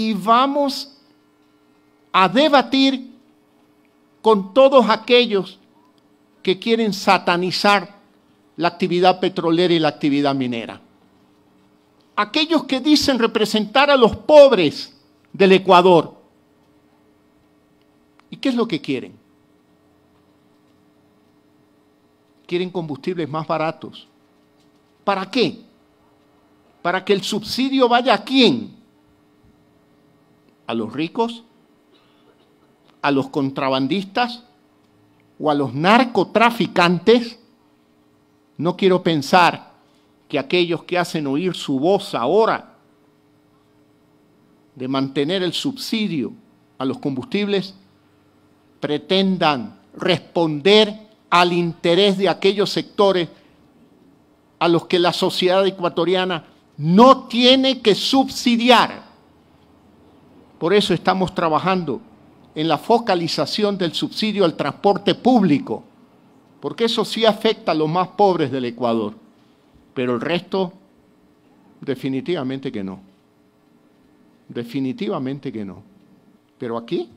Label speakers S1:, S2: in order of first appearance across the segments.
S1: y vamos a debatir con todos aquellos que quieren satanizar la actividad petrolera y la actividad minera. Aquellos que dicen representar a los pobres del Ecuador. ¿Y qué es lo que quieren? Quieren combustibles más baratos. ¿Para qué? Para que el subsidio vaya a quién? ¿A los ricos? ¿A los contrabandistas? ¿O a los narcotraficantes? No quiero pensar que aquellos que hacen oír su voz ahora de mantener el subsidio a los combustibles pretendan responder al interés de aquellos sectores a los que la sociedad ecuatoriana no tiene que subsidiar. Por eso estamos trabajando en la focalización del subsidio al transporte público, porque eso sí afecta a los más pobres del Ecuador, pero el resto definitivamente que no. Definitivamente que no. Pero aquí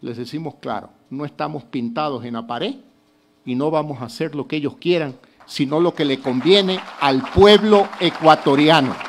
S1: les decimos claro, no estamos pintados en la pared y no vamos a hacer lo que ellos quieran, sino lo que le conviene al pueblo ecuatoriano.